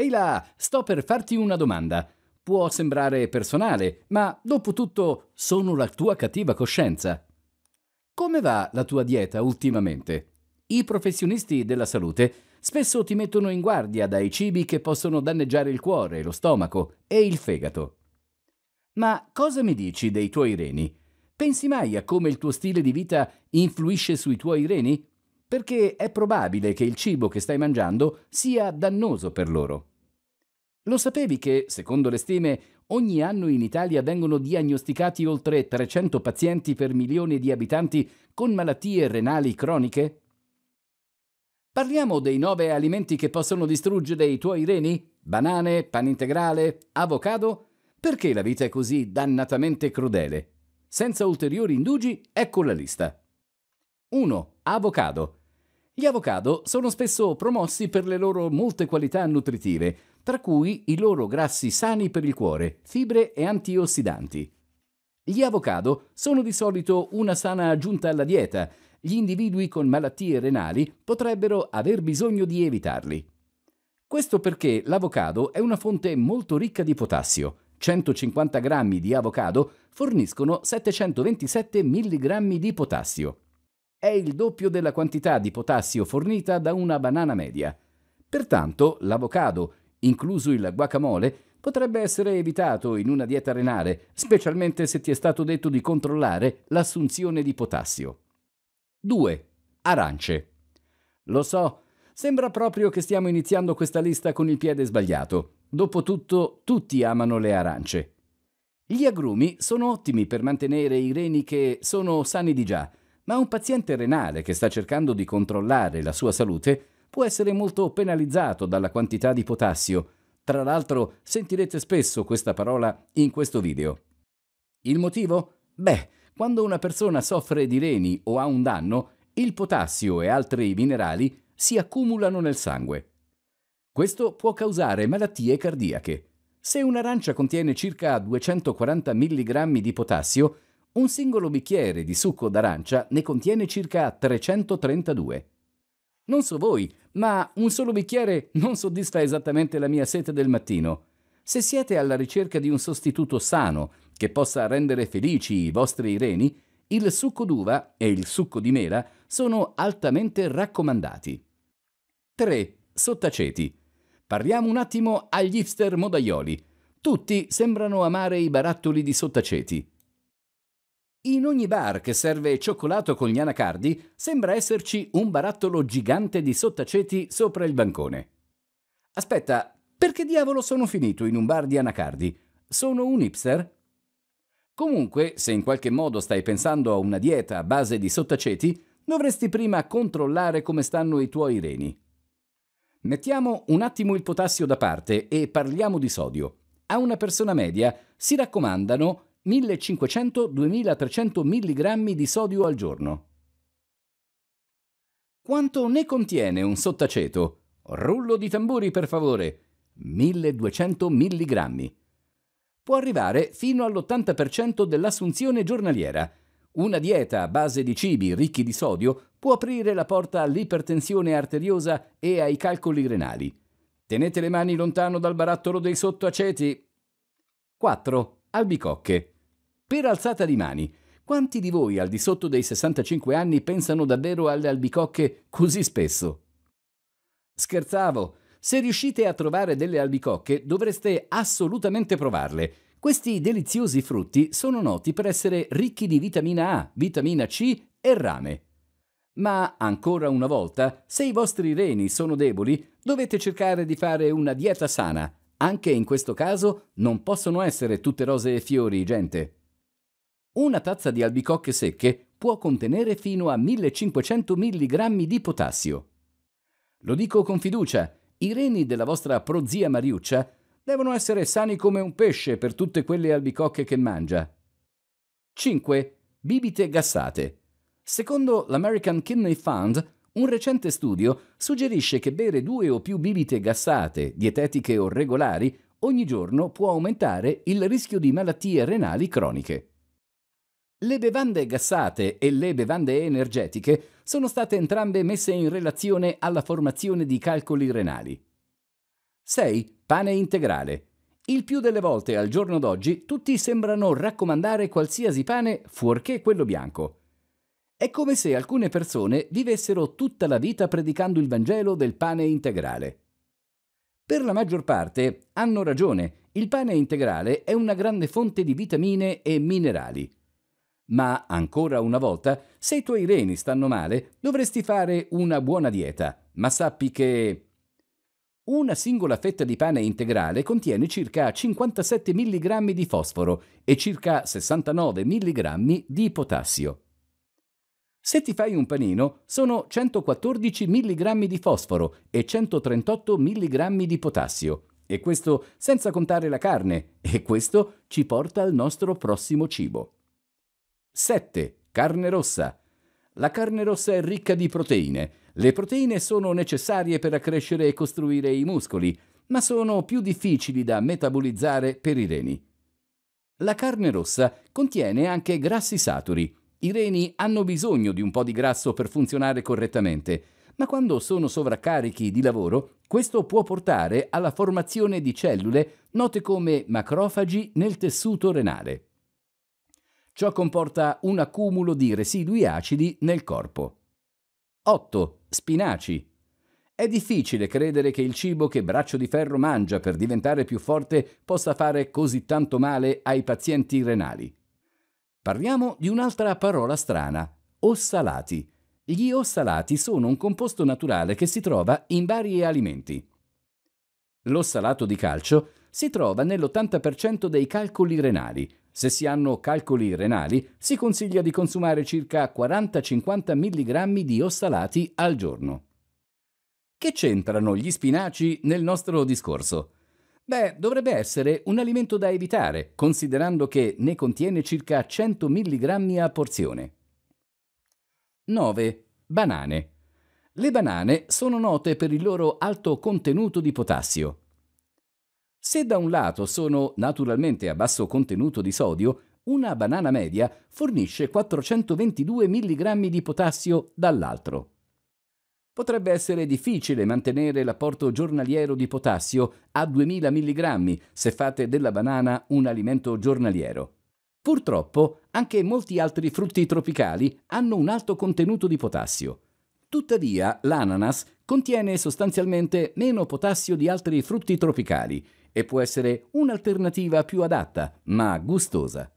Ehi là, sto per farti una domanda. Può sembrare personale, ma dopo tutto sono la tua cattiva coscienza. Come va la tua dieta ultimamente? I professionisti della salute spesso ti mettono in guardia dai cibi che possono danneggiare il cuore, lo stomaco e il fegato. Ma cosa mi dici dei tuoi reni? Pensi mai a come il tuo stile di vita influisce sui tuoi reni? Perché è probabile che il cibo che stai mangiando sia dannoso per loro. Lo sapevi che, secondo le stime, ogni anno in Italia vengono diagnosticati oltre 300 pazienti per milione di abitanti con malattie renali croniche? Parliamo dei nove alimenti che possono distruggere i tuoi reni? Banane, pane integrale, avocado? Perché la vita è così dannatamente crudele? Senza ulteriori indugi, ecco la lista. 1. Avocado. Gli avocado sono spesso promossi per le loro molte qualità nutritive, tra cui i loro grassi sani per il cuore, fibre e antiossidanti. Gli avocado sono di solito una sana aggiunta alla dieta. Gli individui con malattie renali potrebbero aver bisogno di evitarli. Questo perché l'avocado è una fonte molto ricca di potassio. 150 grammi di avocado forniscono 727 mg di potassio. È il doppio della quantità di potassio fornita da una banana media. Pertanto l'avocado incluso il guacamole, potrebbe essere evitato in una dieta renale, specialmente se ti è stato detto di controllare l'assunzione di potassio. 2. Arance. Lo so, sembra proprio che stiamo iniziando questa lista con il piede sbagliato. Dopotutto, tutti amano le arance. Gli agrumi sono ottimi per mantenere i reni che sono sani di già, ma un paziente renale che sta cercando di controllare la sua salute può essere molto penalizzato dalla quantità di potassio. Tra l'altro sentirete spesso questa parola in questo video. Il motivo? Beh, quando una persona soffre di reni o ha un danno, il potassio e altri minerali si accumulano nel sangue. Questo può causare malattie cardiache. Se un'arancia contiene circa 240 mg di potassio, un singolo bicchiere di succo d'arancia ne contiene circa 332. Non so voi, ma un solo bicchiere non soddisfa esattamente la mia sete del mattino. Se siete alla ricerca di un sostituto sano che possa rendere felici i vostri reni, il succo d'uva e il succo di mela sono altamente raccomandati. 3. Sottaceti. Parliamo un attimo agli hipster modaioli. Tutti sembrano amare i barattoli di sottaceti. In ogni bar che serve cioccolato con gli anacardi sembra esserci un barattolo gigante di sottaceti sopra il bancone. Aspetta, perché diavolo sono finito in un bar di anacardi? Sono un hipster? Comunque, se in qualche modo stai pensando a una dieta a base di sottaceti, dovresti prima controllare come stanno i tuoi reni. Mettiamo un attimo il potassio da parte e parliamo di sodio. A una persona media si raccomandano 1500-2300 mg di sodio al giorno. Quanto ne contiene un sottaceto? Rullo di tamburi, per favore. 1200 mg. Può arrivare fino all'80% dell'assunzione giornaliera. Una dieta a base di cibi ricchi di sodio può aprire la porta all'ipertensione arteriosa e ai calcoli renali. Tenete le mani lontano dal barattolo dei sottoaceti. 4. Albicocche. Per alzata di mani, quanti di voi al di sotto dei 65 anni pensano davvero alle albicocche così spesso? Scherzavo, se riuscite a trovare delle albicocche dovreste assolutamente provarle. Questi deliziosi frutti sono noti per essere ricchi di vitamina A, vitamina C e rame. Ma ancora una volta, se i vostri reni sono deboli, dovete cercare di fare una dieta sana. Anche in questo caso non possono essere tutte rose e fiori, gente. Una tazza di albicocche secche può contenere fino a 1500 mg di potassio. Lo dico con fiducia, i reni della vostra prozia Mariuccia devono essere sani come un pesce per tutte quelle albicocche che mangia. 5. Bibite gassate. Secondo l'American Kidney Fund, un recente studio suggerisce che bere due o più bibite gassate, dietetiche o regolari, ogni giorno può aumentare il rischio di malattie renali croniche. Le bevande gassate e le bevande energetiche sono state entrambe messe in relazione alla formazione di calcoli renali. 6. Pane integrale. Il più delle volte al giorno d'oggi tutti sembrano raccomandare qualsiasi pane fuorché quello bianco. È come se alcune persone vivessero tutta la vita predicando il Vangelo del pane integrale. Per la maggior parte hanno ragione, il pane integrale è una grande fonte di vitamine e minerali. Ma ancora una volta, se i tuoi reni stanno male, dovresti fare una buona dieta. Ma sappi che... Una singola fetta di pane integrale contiene circa 57 mg di fosforo e circa 69 mg di potassio. Se ti fai un panino, sono 114 mg di fosforo e 138 mg di potassio. E questo senza contare la carne. E questo ci porta al nostro prossimo cibo. 7. Carne rossa. La carne rossa è ricca di proteine. Le proteine sono necessarie per accrescere e costruire i muscoli, ma sono più difficili da metabolizzare per i reni. La carne rossa contiene anche grassi saturi. I reni hanno bisogno di un po' di grasso per funzionare correttamente, ma quando sono sovraccarichi di lavoro, questo può portare alla formazione di cellule note come macrofagi nel tessuto renale. Ciò comporta un accumulo di residui acidi nel corpo. 8. Spinaci. È difficile credere che il cibo che Braccio di Ferro mangia per diventare più forte possa fare così tanto male ai pazienti renali. Parliamo di un'altra parola strana, ossalati. Gli ossalati sono un composto naturale che si trova in vari alimenti. L'ossalato di calcio si trova nell'80% dei calcoli renali se si hanno calcoli renali, si consiglia di consumare circa 40-50 mg di ossalati al giorno. Che c'entrano gli spinaci nel nostro discorso? Beh, dovrebbe essere un alimento da evitare, considerando che ne contiene circa 100 mg a porzione. 9. Banane. Le banane sono note per il loro alto contenuto di potassio. Se da un lato sono naturalmente a basso contenuto di sodio, una banana media fornisce 422 mg di potassio dall'altro. Potrebbe essere difficile mantenere l'apporto giornaliero di potassio a 2000 mg se fate della banana un alimento giornaliero. Purtroppo anche molti altri frutti tropicali hanno un alto contenuto di potassio. Tuttavia l'ananas contiene sostanzialmente meno potassio di altri frutti tropicali e può essere un'alternativa più adatta, ma gustosa.